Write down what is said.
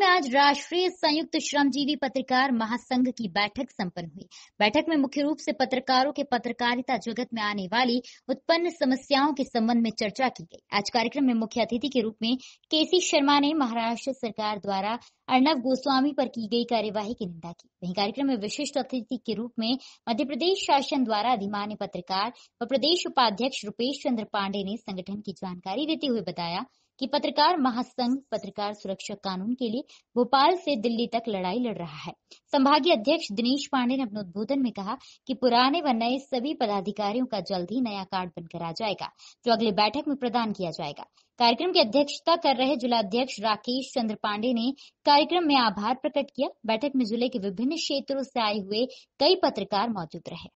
में आज राष्ट्रीय संयुक्त श्रमजीवी पत्रकार महासंघ की बैठक संपन्न हुई बैठक में मुख्य रूप से पत्रकारों के पत्रकारिता जगत में आने वाली उत्पन्न समस्याओं के संबंध में चर्चा की गई आज कार्यक्रम में मुख्य अतिथि के रूप में केसी शर्मा ने महाराष्ट्र सरकार द्वारा अर्नब गोस्वामी पर की गई कार्यवाही की निंदा की वहीं कार्यक्रम में विशिष्ट अतिथि के रूप में मध्य प्रदेश शासन द्वारा अधिमान्य पत्रकार व प्रदेश उपाध्यक्ष रूपेश चंद्र पांडे ने संगठन की जानकारी देते हुए बताया कि पत्रकार महासंघ पत्रकार सुरक्षा कानून के लिए भोपाल से दिल्ली तक लड़ाई लड़ रहा है संभागीय अध्यक्ष दिनेश पांडे ने अपने उद्बोधन में कहा कि पुराने व नए सभी पदाधिकारियों का जल्द ही नया कार्ड बनकर आ जाएगा जो अगली बैठक में प्रदान किया जाएगा कार्यक्रम की अध्यक्षता कर रहे जिलाध्यक्ष राकेश चंद्र पांडे ने कार्यक्रम में आभार प्रकट किया बैठक में जिले के विभिन्न क्षेत्रों से आए हुए कई पत्रकार मौजूद रहे